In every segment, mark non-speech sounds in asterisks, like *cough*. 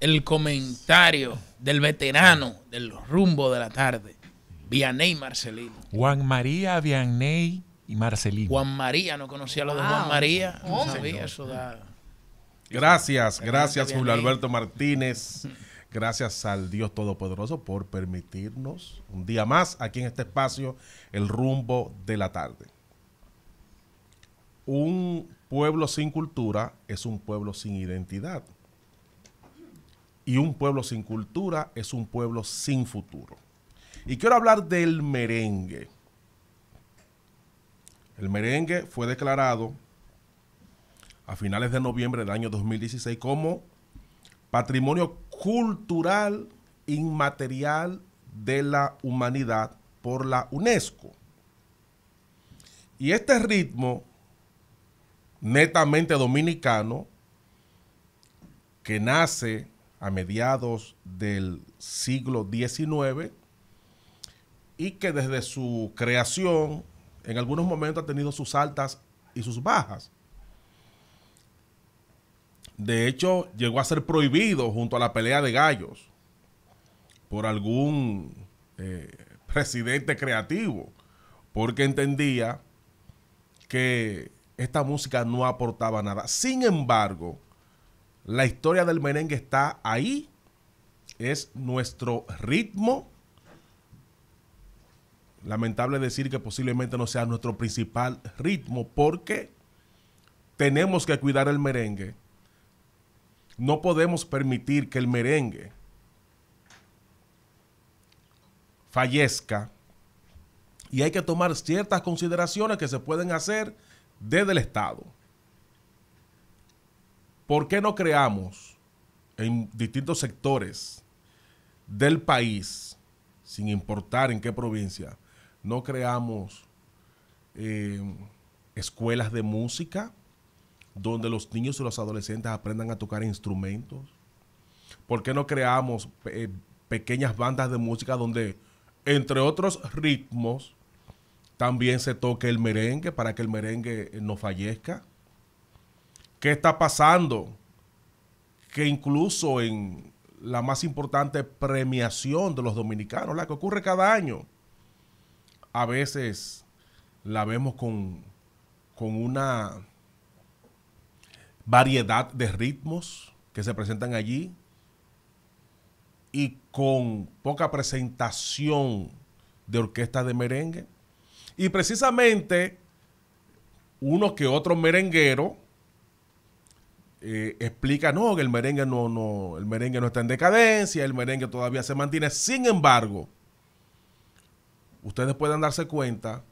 el comentario del veterano del rumbo de la tarde, Vianney Marcelino. Juan María Vianney y Marcelino. Juan María, no conocía lo de Juan María. No eso Gracias, gracias Julio Alberto Martínez. *laughs* Gracias al Dios Todopoderoso por permitirnos un día más aquí en este espacio, el rumbo de la tarde. Un pueblo sin cultura es un pueblo sin identidad. Y un pueblo sin cultura es un pueblo sin futuro. Y quiero hablar del merengue. El merengue fue declarado a finales de noviembre del año 2016 como patrimonio cultural inmaterial de la humanidad por la UNESCO. Y este ritmo netamente dominicano que nace a mediados del siglo XIX y que desde su creación en algunos momentos ha tenido sus altas y sus bajas. De hecho, llegó a ser prohibido junto a la pelea de gallos por algún eh, presidente creativo, porque entendía que esta música no aportaba nada. Sin embargo, la historia del merengue está ahí. Es nuestro ritmo. Lamentable decir que posiblemente no sea nuestro principal ritmo porque tenemos que cuidar el merengue. No podemos permitir que el merengue fallezca y hay que tomar ciertas consideraciones que se pueden hacer desde el Estado. ¿Por qué no creamos en distintos sectores del país, sin importar en qué provincia, no creamos eh, escuelas de música donde los niños y los adolescentes aprendan a tocar instrumentos? ¿Por qué no creamos eh, pequeñas bandas de música donde, entre otros ritmos, también se toque el merengue para que el merengue eh, no fallezca? ¿Qué está pasando? Que incluso en la más importante premiación de los dominicanos, la que ocurre cada año, a veces la vemos con, una variedad de ritmos que se presentan allí y con poca presentación de orquesta de merengue. Y precisamente unos que otros merenguero eh, explica, no, que el merengue no, no, el merengue no está en decadencia, el merengue todavía se mantiene. Sin embargo, ustedes pueden darse cuenta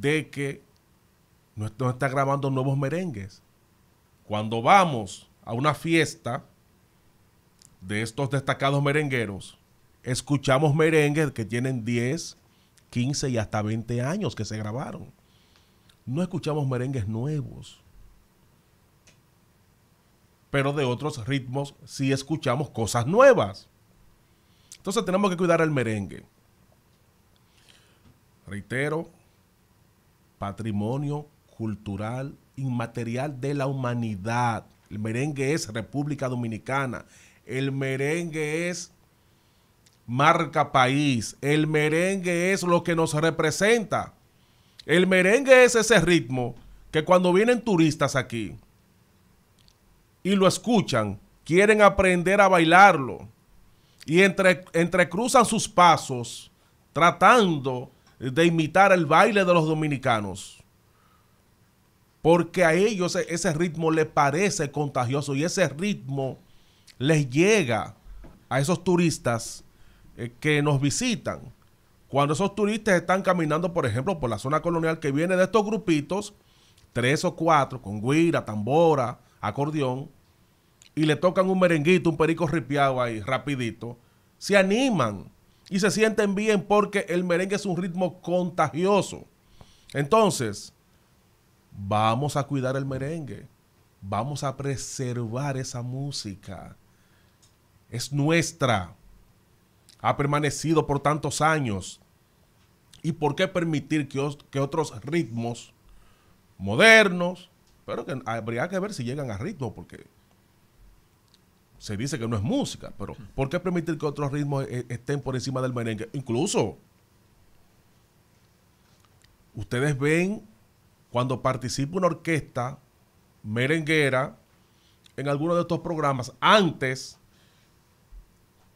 de que no, no está grabando nuevos merengues. Cuando vamos a una fiesta de estos destacados merengueros, escuchamos merengues que tienen 10, 15 y hasta 20 años que se grabaron. No escuchamos merengues nuevos pero de otros ritmos si escuchamos cosas nuevas. Entonces tenemos que cuidar el merengue. Reitero, patrimonio cultural inmaterial de la humanidad. El merengue es República Dominicana. El merengue es marca país. El merengue es lo que nos representa. El merengue es ese ritmo que cuando vienen turistas aquí, y lo escuchan, quieren aprender a bailarlo y entre, entrecruzan sus pasos tratando de imitar el baile de los dominicanos. Porque a ellos e, ese ritmo les parece contagioso y ese ritmo les llega a esos turistas eh, que nos visitan. Cuando esos turistas están caminando, por ejemplo, por la zona colonial que viene de estos grupitos, tres o cuatro, con guira, tambora, acordeón, y le tocan un merenguito, un perico ripiado ahí, rapidito, se animan y se sienten bien porque el merengue es un ritmo contagioso. Entonces, vamos a cuidar el merengue, vamos a preservar esa música. Es nuestra, ha permanecido por tantos años. ¿Y por qué permitir que, que otros ritmos modernos, pero que habría que ver si llegan a ritmo, porque se dice que no es música, pero ¿por qué permitir que otros ritmos eh, estén por encima del merengue? Incluso, ustedes ven cuando participa una orquesta merenguera en alguno de estos programas, antes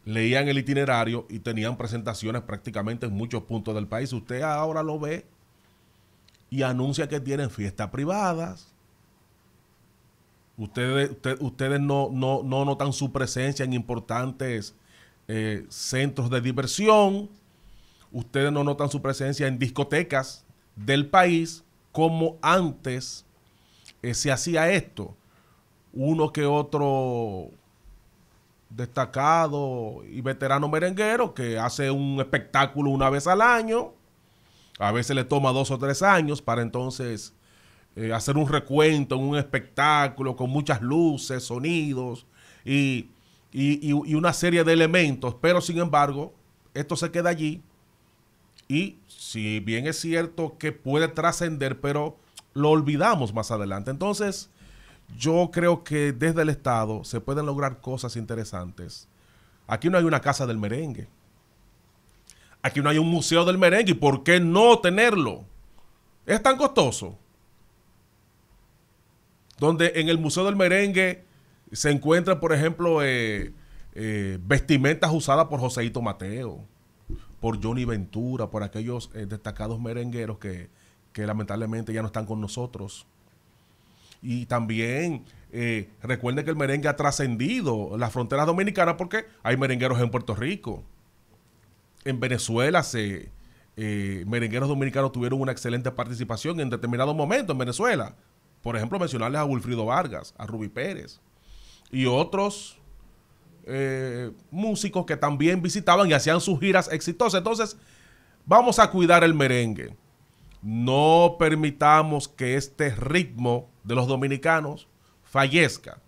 leían el itinerario y tenían presentaciones prácticamente en muchos puntos del país. Usted ahora lo ve y anuncia que tienen fiestas privadas, Ustedes, ustedes no, no, no, notan su presencia en importantes eh, centros de diversión. Ustedes no notan su presencia en discotecas del país como antes eh, se hacía esto. Uno que otro destacado y veterano merenguero que hace un espectáculo una vez al año. A veces le toma dos o tres años para entonces eh, hacer un recuento en un espectáculo con muchas luces, sonidos y, y, una serie de elementos, pero sin embargo, esto se queda allí y si bien es cierto que puede trascender, pero lo olvidamos más adelante. Entonces, yo creo que desde el Estado se pueden lograr cosas interesantes. Aquí no hay una casa del merengue. Aquí no hay un museo del merengue. ¿Y por qué no tenerlo? Es tan costoso donde en el Museo del Merengue se encuentran, por ejemplo, eh, eh, vestimentas usadas por Joseito Mateo, por Johnny Ventura, por aquellos eh, destacados merengueros que, lamentablemente ya no están con nosotros. Y también recuerden que el merengue ha trascendido las fronteras dominicanas porque hay merengueros en Puerto Rico. En Venezuela se, merengueros dominicanos tuvieron una excelente participación en determinado momento en Venezuela, por ejemplo, mencionarles a Wilfrido Vargas, a Ruby Pérez y otros eh, músicos que también visitaban y hacían sus giras exitosas. Entonces, vamos a cuidar el merengue. No permitamos que este ritmo de los dominicanos fallezca.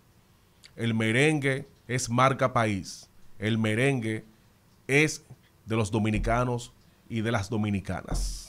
El merengue es marca país. El merengue es de los dominicanos y de las dominicanas.